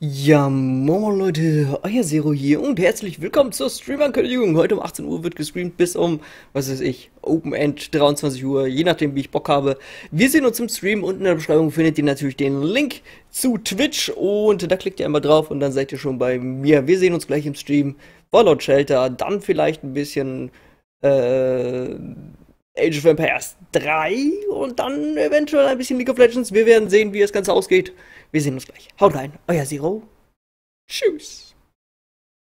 Ja, moin Leute, euer Zero hier und herzlich willkommen zur streamer ankündigung Heute um 18 Uhr wird gestreamt bis um, was weiß ich, Open End 23 Uhr, je nachdem wie ich Bock habe. Wir sehen uns im Stream, unten in der Beschreibung findet ihr natürlich den Link zu Twitch und da klickt ihr einmal drauf und dann seid ihr schon bei mir. Wir sehen uns gleich im Stream, Fallout Shelter, dann vielleicht ein bisschen, äh, Age of Empires 3 und dann eventuell ein bisschen League of Legends. Wir werden sehen, wie das Ganze ausgeht. Wir sehen uns gleich. Haut rein, euer Zero. Tschüss.